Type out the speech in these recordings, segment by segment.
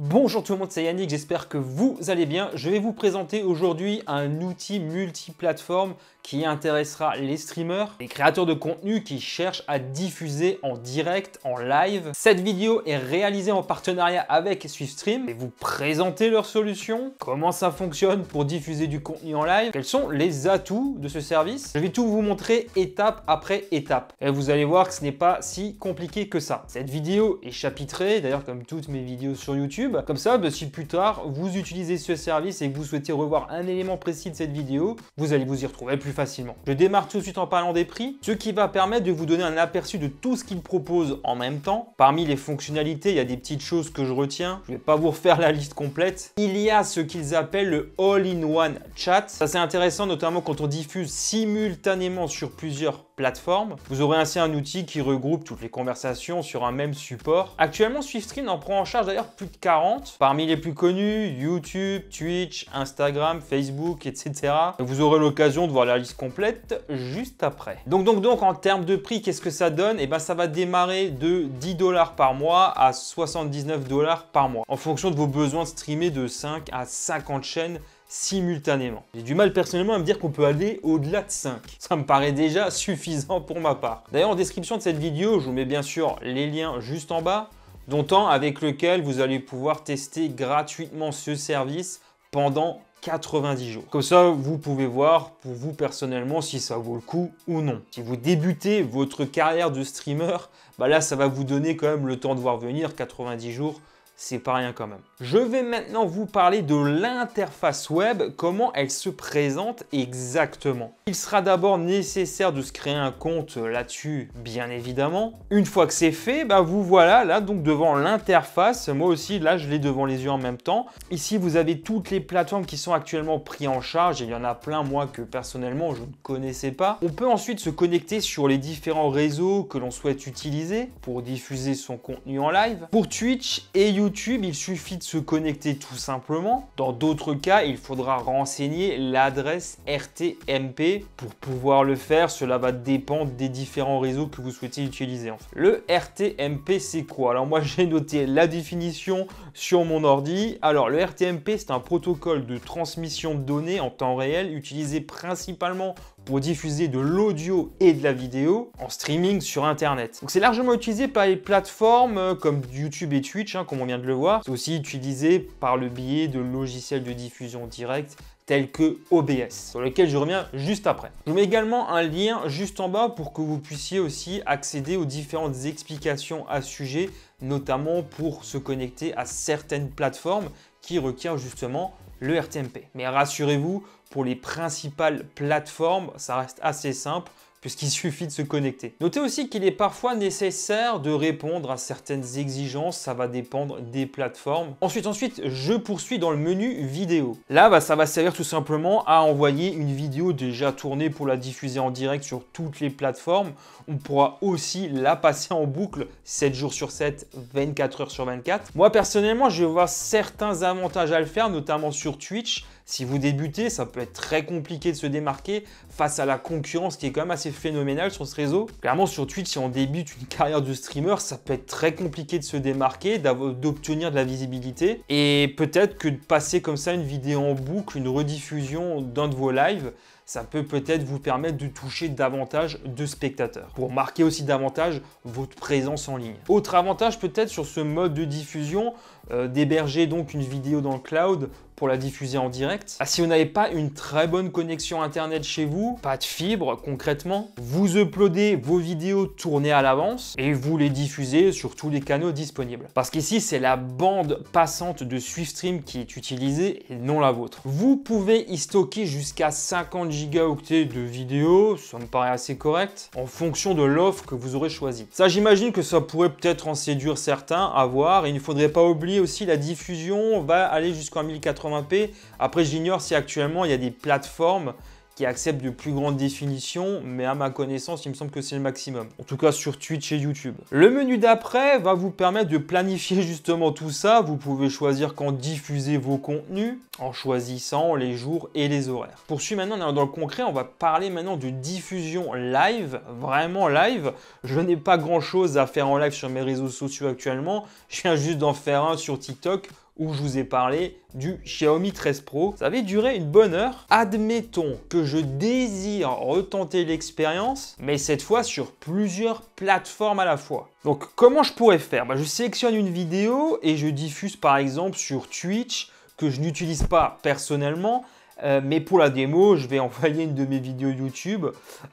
Bonjour tout le monde, c'est Yannick, j'espère que vous allez bien. Je vais vous présenter aujourd'hui un outil multiplateforme qui intéressera les streamers, les créateurs de contenu qui cherchent à diffuser en direct, en live. Cette vidéo est réalisée en partenariat avec SwiftStream et vous présenter leur solution, comment ça fonctionne pour diffuser du contenu en live, quels sont les atouts de ce service. Je vais tout vous montrer étape après étape et vous allez voir que ce n'est pas si compliqué que ça. Cette vidéo est chapitrée, d'ailleurs comme toutes mes vidéos sur YouTube, comme ça, bah, si plus tard vous utilisez ce service et que vous souhaitez revoir un élément précis de cette vidéo, vous allez vous y retrouver plus facilement. Je démarre tout de suite en parlant des prix, ce qui va permettre de vous donner un aperçu de tout ce qu'ils proposent en même temps. Parmi les fonctionnalités, il y a des petites choses que je retiens. Je ne vais pas vous refaire la liste complète. Il y a ce qu'ils appellent le all-in-one chat. Ça c'est intéressant notamment quand on diffuse simultanément sur plusieurs plateforme. Vous aurez ainsi un outil qui regroupe toutes les conversations sur un même support. Actuellement, SwiftStream en prend en charge d'ailleurs plus de 40. Parmi les plus connus, YouTube, Twitch, Instagram, Facebook, etc. Vous aurez l'occasion de voir la liste complète juste après. Donc, donc, donc, en termes de prix, qu'est-ce que ça donne Eh bien, ça va démarrer de 10 dollars par mois à 79 dollars par mois. En fonction de vos besoins de streamer de 5 à 50 chaînes simultanément. J'ai du mal personnellement à me dire qu'on peut aller au-delà de 5. Ça me paraît déjà suffisant pour ma part. D'ailleurs, en description de cette vidéo, je vous mets bien sûr les liens juste en bas, dont un avec lequel vous allez pouvoir tester gratuitement ce service pendant 90 jours. Comme ça, vous pouvez voir pour vous personnellement si ça vaut le coup ou non. Si vous débutez votre carrière de streamer, bah là, ça va vous donner quand même le temps de voir venir 90 jours c'est pas rien quand même. Je vais maintenant vous parler de l'interface web, comment elle se présente exactement. Il sera d'abord nécessaire de se créer un compte là-dessus, bien évidemment. Une fois que c'est fait, bah vous voilà là donc devant l'interface. Moi aussi, là, je l'ai devant les yeux en même temps. Ici, vous avez toutes les plateformes qui sont actuellement prises en charge. il y en a plein, moi, que personnellement, je ne connaissais pas. On peut ensuite se connecter sur les différents réseaux que l'on souhaite utiliser pour diffuser son contenu en live. Pour Twitch et YouTube, YouTube, il suffit de se connecter tout simplement. Dans d'autres cas, il faudra renseigner l'adresse RTMP pour pouvoir le faire. Cela va dépendre des différents réseaux que vous souhaitez utiliser. Le RTMP, c'est quoi Alors moi, j'ai noté la définition sur mon ordi. Alors le RTMP, c'est un protocole de transmission de données en temps réel utilisé principalement pour diffuser de l'audio et de la vidéo en streaming sur Internet. Donc c'est largement utilisé par les plateformes euh, comme YouTube et Twitch, hein, comme on vient de le voir. C'est aussi utilisé par le biais de logiciels de diffusion directe tels que OBS, sur lequel je reviens juste après. Je mets également un lien juste en bas pour que vous puissiez aussi accéder aux différentes explications à ce sujet, notamment pour se connecter à certaines plateformes qui requièrent justement le RTMP. Mais rassurez-vous, pour les principales plateformes, ça reste assez simple puisqu'il suffit de se connecter. Notez aussi qu'il est parfois nécessaire de répondre à certaines exigences, ça va dépendre des plateformes. Ensuite, ensuite, je poursuis dans le menu vidéo. Là, bah, ça va servir tout simplement à envoyer une vidéo déjà tournée pour la diffuser en direct sur toutes les plateformes. On pourra aussi la passer en boucle 7 jours sur 7, 24 heures sur 24. Moi, personnellement, je vois certains avantages à le faire, notamment sur Twitch, si vous débutez, ça peut être très compliqué de se démarquer face à la concurrence qui est quand même assez phénoménale sur ce réseau. Clairement, sur Twitch, si on débute une carrière de streamer, ça peut être très compliqué de se démarquer, d'obtenir de la visibilité. Et peut-être que de passer comme ça une vidéo en boucle, une rediffusion d'un de vos lives, ça peut peut-être vous permettre de toucher davantage de spectateurs, pour marquer aussi davantage votre présence en ligne. Autre avantage peut-être sur ce mode de diffusion, euh, d'héberger donc une vidéo dans le cloud pour la diffuser en direct. Ah, si vous n'avez pas une très bonne connexion internet chez vous, pas de fibre concrètement, vous uploadez vos vidéos tournées à l'avance et vous les diffusez sur tous les canaux disponibles. Parce qu'ici, c'est la bande passante de SwiftStream qui est utilisée et non la vôtre. Vous pouvez y stocker jusqu'à 50 gigaoctets de vidéo, ça me paraît assez correct, en fonction de l'offre que vous aurez choisie. Ça, j'imagine que ça pourrait peut-être en séduire certains, à voir. Et il ne faudrait pas oublier aussi la diffusion va aller jusqu'en 1080p. Après, j'ignore si actuellement il y a des plateformes qui accepte de plus grandes définitions, mais à ma connaissance, il me semble que c'est le maximum. En tout cas sur Twitch et YouTube. Le menu d'après va vous permettre de planifier justement tout ça. Vous pouvez choisir quand diffuser vos contenus en choisissant les jours et les horaires. Poursuivre maintenant dans le concret, on va parler maintenant de diffusion live, vraiment live. Je n'ai pas grand chose à faire en live sur mes réseaux sociaux actuellement. Je viens juste d'en faire un sur TikTok où je vous ai parlé du Xiaomi 13 Pro. Ça avait duré une bonne heure. Admettons que je désire retenter l'expérience, mais cette fois sur plusieurs plateformes à la fois. Donc comment je pourrais faire bah, Je sélectionne une vidéo et je diffuse par exemple sur Twitch que je n'utilise pas personnellement, euh, mais pour la démo, je vais envoyer une de mes vidéos YouTube.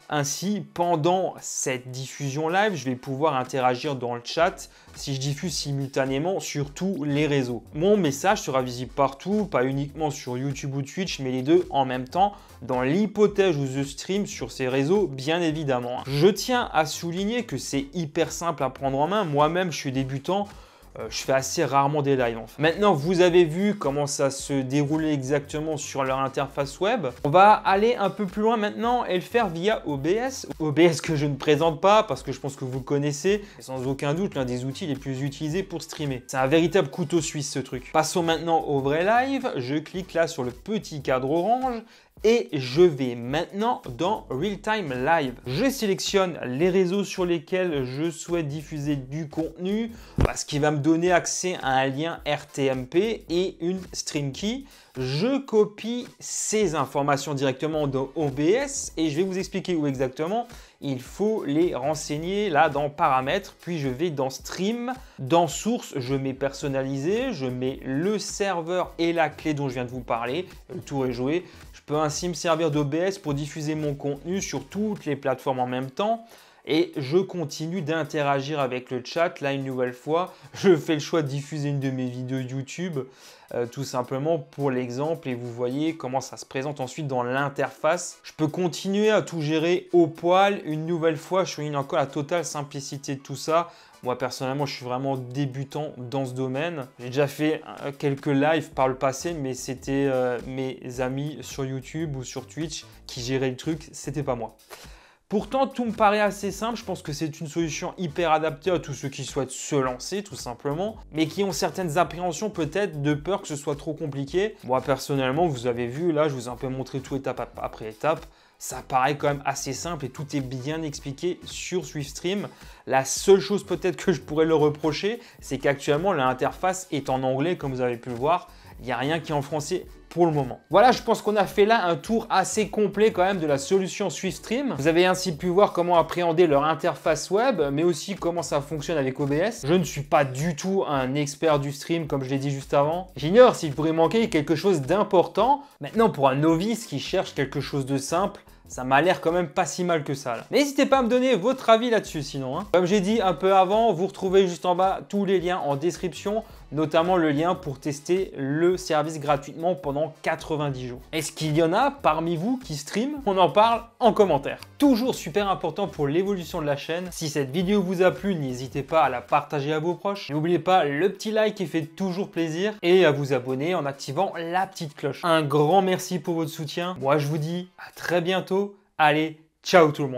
Ainsi, pendant cette diffusion live, je vais pouvoir interagir dans le chat si je diffuse simultanément sur tous les réseaux. Mon message sera visible partout, pas uniquement sur YouTube ou Twitch, mais les deux en même temps, dans l'hypothèse où je stream sur ces réseaux, bien évidemment. Je tiens à souligner que c'est hyper simple à prendre en main. Moi-même, je suis débutant. Euh, je fais assez rarement des lives en Maintenant, vous avez vu comment ça se déroulait exactement sur leur interface web. On va aller un peu plus loin maintenant et le faire via OBS. OBS que je ne présente pas parce que je pense que vous le connaissez. Sans aucun doute, l'un des outils les plus utilisés pour streamer. C'est un véritable couteau suisse ce truc. Passons maintenant au vrai live. Je clique là sur le petit cadre orange et je vais maintenant dans Real Time Live. Je sélectionne les réseaux sur lesquels je souhaite diffuser du contenu, ce qui va me donner accès à un lien RTMP et une Stream key je copie ces informations directement dans OBS et je vais vous expliquer où exactement il faut les renseigner là dans paramètres, puis je vais dans stream, dans source, je mets personnalisé, je mets le serveur et la clé dont je viens de vous parler, euh, Tout est joué. Je peux ainsi me servir d'OBS pour diffuser mon contenu sur toutes les plateformes en même temps et je continue d'interagir avec le chat. Là, une nouvelle fois, je fais le choix de diffuser une de mes vidéos YouTube, euh, tout simplement pour l'exemple, et vous voyez comment ça se présente ensuite dans l'interface. Je peux continuer à tout gérer au poil. Une nouvelle fois, je souligne encore la totale simplicité de tout ça. Moi, personnellement, je suis vraiment débutant dans ce domaine. J'ai déjà fait euh, quelques lives par le passé, mais c'était euh, mes amis sur YouTube ou sur Twitch qui géraient le truc, c'était pas moi. Pourtant, tout me paraît assez simple. Je pense que c'est une solution hyper adaptée à tous ceux qui souhaitent se lancer, tout simplement, mais qui ont certaines appréhensions peut-être de peur que ce soit trop compliqué. Moi, personnellement, vous avez vu, là, je vous ai un peu montré tout étape après étape ça paraît quand même assez simple et tout est bien expliqué sur SwiftStream. La seule chose peut-être que je pourrais le reprocher, c'est qu'actuellement l'interface est en anglais comme vous avez pu le voir. Il n'y a rien qui est en français le moment. Voilà, je pense qu'on a fait là un tour assez complet quand même de la solution stream Vous avez ainsi pu voir comment appréhender leur interface web, mais aussi comment ça fonctionne avec OBS. Je ne suis pas du tout un expert du stream, comme je l'ai dit juste avant. J'ignore s'il pourrait manquer quelque chose d'important. Maintenant, pour un novice qui cherche quelque chose de simple, ça m'a l'air quand même pas si mal que ça. N'hésitez pas à me donner votre avis là-dessus sinon. Hein. Comme j'ai dit un peu avant, vous retrouvez juste en bas tous les liens en description notamment le lien pour tester le service gratuitement pendant 90 jours. Est-ce qu'il y en a parmi vous qui stream On en parle en commentaire. Toujours super important pour l'évolution de la chaîne. Si cette vidéo vous a plu, n'hésitez pas à la partager à vos proches. N'oubliez pas le petit like qui fait toujours plaisir et à vous abonner en activant la petite cloche. Un grand merci pour votre soutien. Moi, je vous dis à très bientôt. Allez, ciao tout le monde